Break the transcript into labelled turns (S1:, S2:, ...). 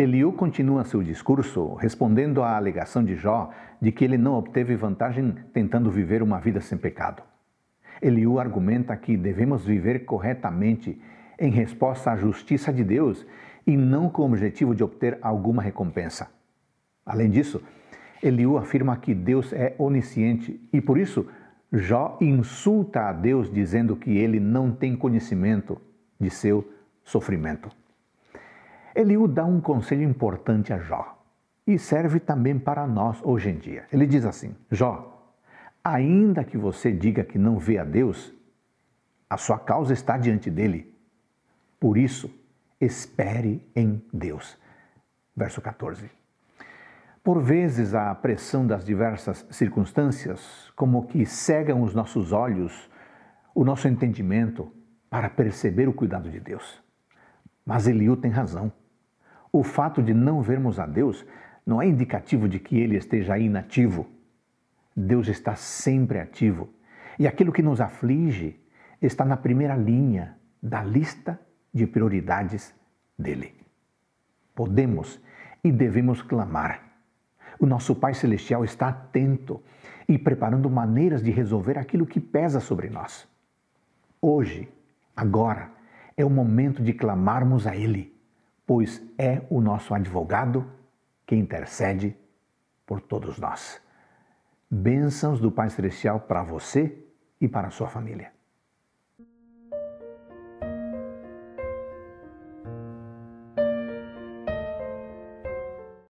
S1: Eliú continua seu discurso respondendo à alegação de Jó de que ele não obteve vantagem tentando viver uma vida sem pecado. Eliú argumenta que devemos viver corretamente em resposta à justiça de Deus e não com o objetivo de obter alguma recompensa. Além disso, Eliú afirma que Deus é onisciente e por isso Jó insulta a Deus dizendo que ele não tem conhecimento de seu sofrimento. Eliú dá um conselho importante a Jó e serve também para nós hoje em dia. Ele diz assim: Jó, ainda que você diga que não vê a Deus, a sua causa está diante dele. Por isso, espere em Deus. Verso 14. Por vezes a pressão das diversas circunstâncias, como que cegam os nossos olhos, o nosso entendimento para perceber o cuidado de Deus. Mas Eliú tem razão. O fato de não vermos a Deus não é indicativo de que ele esteja inativo. Deus está sempre ativo. E aquilo que nos aflige está na primeira linha da lista de prioridades dele. Podemos e devemos clamar. O nosso Pai Celestial está atento e preparando maneiras de resolver aquilo que pesa sobre nós. Hoje, agora, é o momento de clamarmos a Ele pois é o nosso advogado que intercede por todos nós. Bênçãos do Pai Celestial para você e para a sua família.